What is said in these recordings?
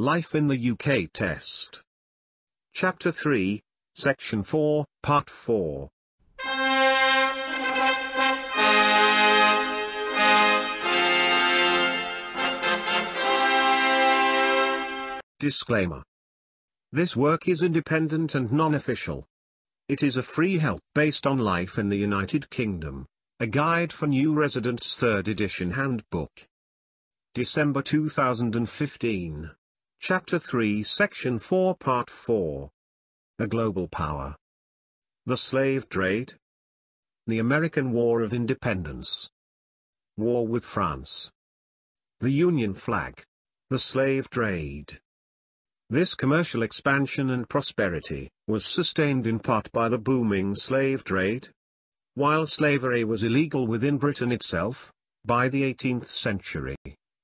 Life in the UK Test. Chapter 3, Section 4, Part 4. Disclaimer. This work is independent and non-official. It is a free help based on life in the United Kingdom, a guide for new residents third edition handbook. December 2015. Chapter 3 Section 4 Part 4 A Global Power The Slave Trade The American War of Independence War with France The Union Flag The Slave Trade this commercial expansion and prosperity was sustained in part by the booming slave trade. While slavery was illegal within Britain itself, by the 18th century,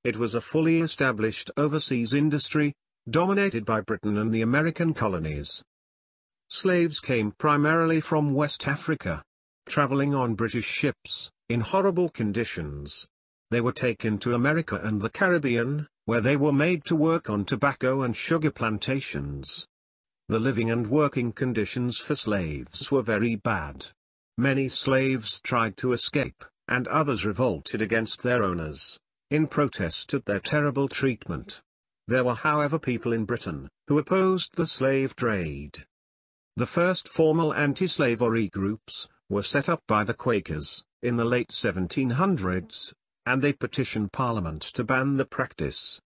it was a fully established overseas industry, dominated by Britain and the American colonies. Slaves came primarily from West Africa. Traveling on British ships, in horrible conditions. They were taken to America and the Caribbean, where they were made to work on tobacco and sugar plantations. The living and working conditions for slaves were very bad. Many slaves tried to escape, and others revolted against their owners in protest at their terrible treatment. There were however people in Britain, who opposed the slave trade. The first formal anti-slavery groups, were set up by the Quakers, in the late 1700s, and they petitioned Parliament to ban the practice.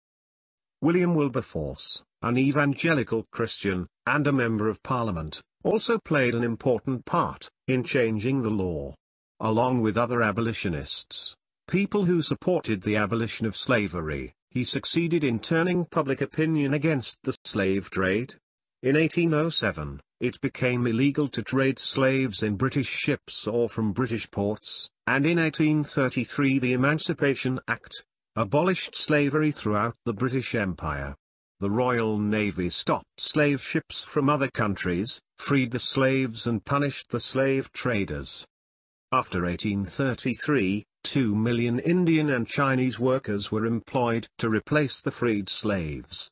William Wilberforce, an evangelical Christian, and a Member of Parliament, also played an important part, in changing the law. Along with other abolitionists, people who supported the abolition of slavery, he succeeded in turning public opinion against the slave trade. In 1807, it became illegal to trade slaves in British ships or from British ports, and in 1833 the Emancipation Act abolished slavery throughout the British Empire. The Royal Navy stopped slave ships from other countries, freed the slaves and punished the slave traders. After 1833, 2 million Indian and Chinese workers were employed to replace the freed slaves.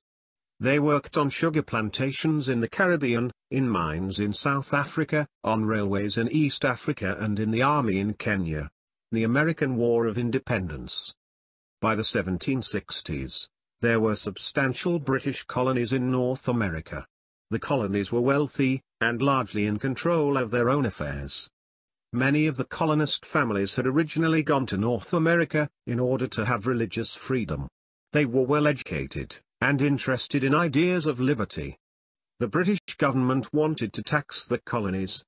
They worked on sugar plantations in the Caribbean, in mines in South Africa, on railways in East Africa and in the army in Kenya. The American War of Independence. By the 1760s, there were substantial British colonies in North America. The colonies were wealthy, and largely in control of their own affairs. Many of the colonist families had originally gone to North America, in order to have religious freedom. They were well educated, and interested in ideas of liberty. The British government wanted to tax the colonies.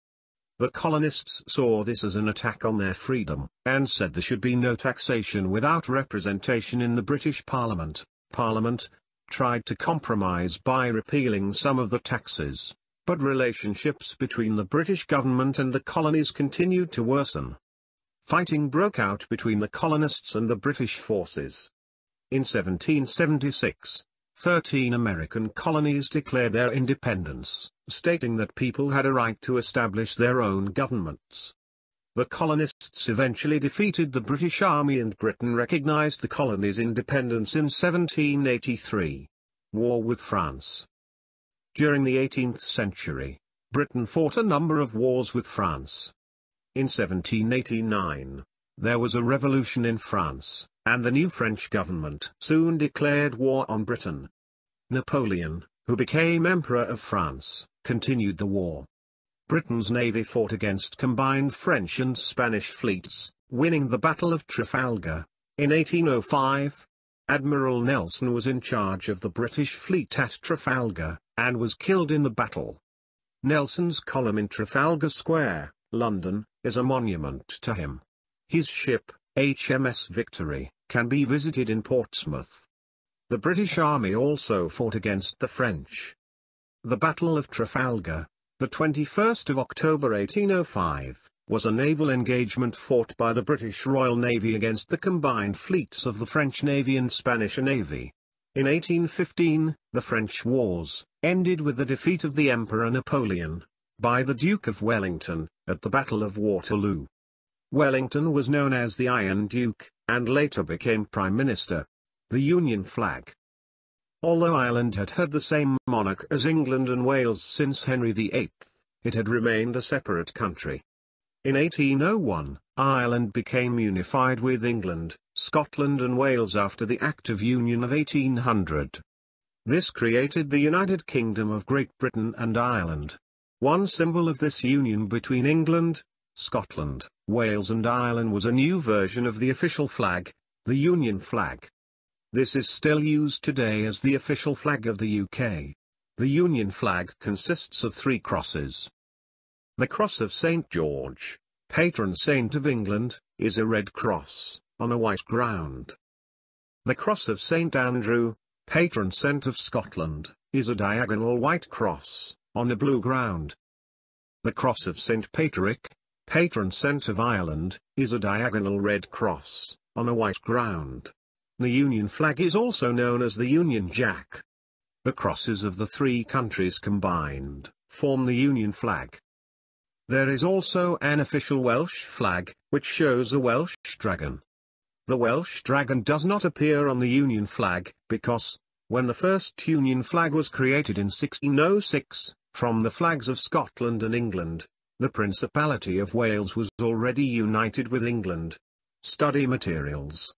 The colonists saw this as an attack on their freedom, and said there should be no taxation without representation in the British Parliament. Parliament tried to compromise by repealing some of the taxes but relationships between the British government and the colonies continued to worsen. Fighting broke out between the colonists and the British forces. In 1776, 13 American colonies declared their independence, stating that people had a right to establish their own governments. The colonists eventually defeated the British Army and Britain recognized the colony's independence in 1783. War with France during the 18th century, Britain fought a number of wars with France. In 1789, there was a revolution in France, and the new French government soon declared war on Britain. Napoleon, who became Emperor of France, continued the war. Britain's navy fought against combined French and Spanish fleets, winning the Battle of Trafalgar. In 1805, Admiral Nelson was in charge of the British fleet at Trafalgar, and was killed in the battle. Nelson's column in Trafalgar Square, London, is a monument to him. His ship, HMS Victory, can be visited in Portsmouth. The British Army also fought against the French. The Battle of Trafalgar, the 21st of October 1805, was a naval engagement fought by the British Royal Navy against the combined fleets of the French Navy and Spanish Navy. In 1815, the French Wars ended with the defeat of the Emperor Napoleon by the Duke of Wellington at the Battle of Waterloo. Wellington was known as the Iron Duke, and later became Prime Minister. The Union Flag Although Ireland had had the same monarch as England and Wales since Henry VIII, it had remained a separate country. In 1801, Ireland became unified with England, Scotland and Wales after the Act of Union of 1800. This created the United Kingdom of Great Britain and Ireland. One symbol of this union between England, Scotland, Wales and Ireland was a new version of the official flag, the Union flag. This is still used today as the official flag of the UK. The Union flag consists of three crosses, the Cross of St. George, patron saint of England, is a red cross, on a white ground. The Cross of St. Andrew, patron saint of Scotland, is a diagonal white cross, on a blue ground. The Cross of St. Patrick, patron saint of Ireland, is a diagonal red cross, on a white ground. The Union flag is also known as the Union Jack. The crosses of the three countries combined, form the Union flag. There is also an official Welsh flag, which shows a Welsh dragon. The Welsh dragon does not appear on the Union flag, because, when the first Union flag was created in 1606, from the flags of Scotland and England, the Principality of Wales was already united with England. Study Materials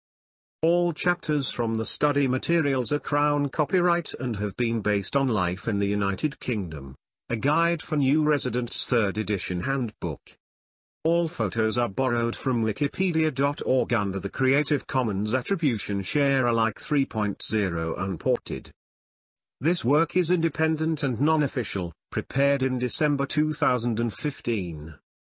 All chapters from the study materials are Crown copyright and have been based on life in the United Kingdom. A Guide for New Residents 3rd Edition Handbook. All photos are borrowed from wikipedia.org under the Creative Commons Attribution Share Alike 3.0 Unported. This work is independent and non-official, prepared in December 2015.